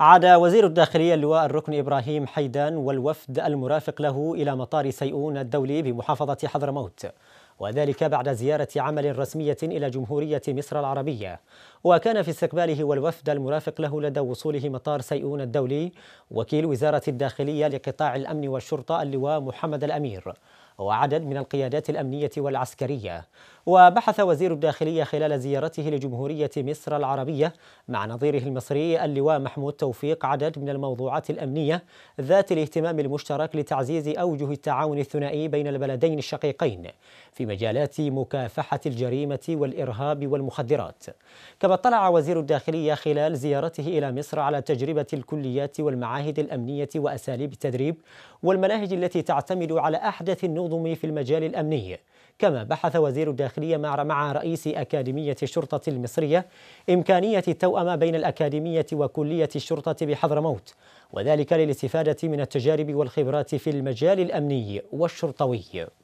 عاد وزير الداخلية اللواء الركن إبراهيم حيدان والوفد المرافق له إلى مطار سيئون الدولي بمحافظة حضرموت وذلك بعد زيارة عمل رسمية إلى جمهورية مصر العربية وكان في استقباله والوفد المرافق له لدى وصوله مطار سيئون الدولي وكيل وزارة الداخلية لقطاع الأمن والشرطة اللواء محمد الأمير وعدد من القيادات الأمنية والعسكرية وبحث وزير الداخلية خلال زيارته لجمهورية مصر العربية مع نظيره المصري اللواء محمود توفيق عدد من الموضوعات الأمنية ذات الاهتمام المشترك لتعزيز أوجه التعاون الثنائي بين البلدين الشقيقين في مجالات مكافحة الجريمة والإرهاب والمخدرات كما اطلع وزير الداخلية خلال زيارته إلى مصر على تجربة الكليات والمعاهد الأمنية وأساليب التدريب والمناهج التي تعتمد على أحدث النظم في المجال الأمني كما بحث وزير الداخلية مع رئيس أكاديمية الشرطة المصرية إمكانية التوأمة بين الأكاديمية وكلية الشرطة بحضرموت وذلك للاستفادة من التجارب والخبرات في المجال الأمني والشرطوي